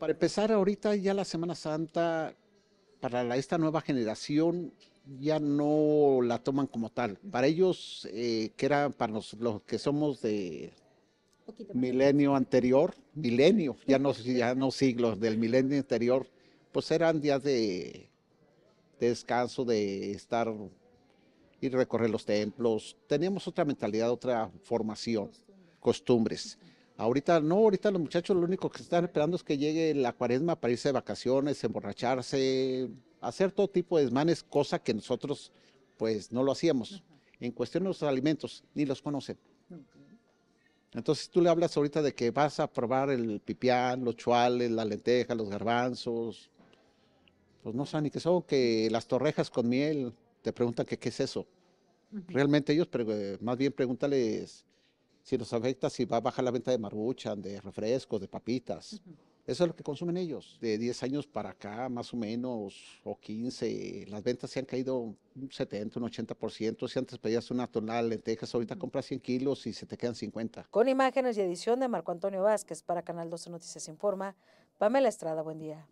para empezar, ahorita ya la Semana Santa, para esta nueva generación, ya no la toman como tal. Para ellos, eh, que era para los, que somos de milenio anterior, milenio, ya no, ya no siglos, del milenio anterior, pues eran días de, de descanso, de estar y recorrer los templos. Teníamos otra mentalidad, otra formación, costumbres. Ahorita no, ahorita los muchachos lo único que están esperando es que llegue la cuaresma para irse de vacaciones, emborracharse, hacer todo tipo de desmanes, cosa que nosotros pues no lo hacíamos. En cuestión de los alimentos, ni los conocen. Entonces tú le hablas ahorita de que vas a probar el pipián, los chuales, la lenteja, los garbanzos. Pues no saben ni qué son, que las torrejas con miel, te preguntan qué es eso. Realmente ellos, más bien pregúntales si nos afecta si va a bajar la venta de marbuchan, de refrescos, de papitas. Eso es lo que consumen ellos. De 10 años para acá, más o menos, o 15, las ventas se han caído un 70, un 80%. Si antes pedías una tonal en lentejas, ahorita compras 100 kilos y se te quedan 50. Con imágenes y edición de Marco Antonio Vázquez para Canal 12 Noticias Informa, Pamela Estrada, buen día.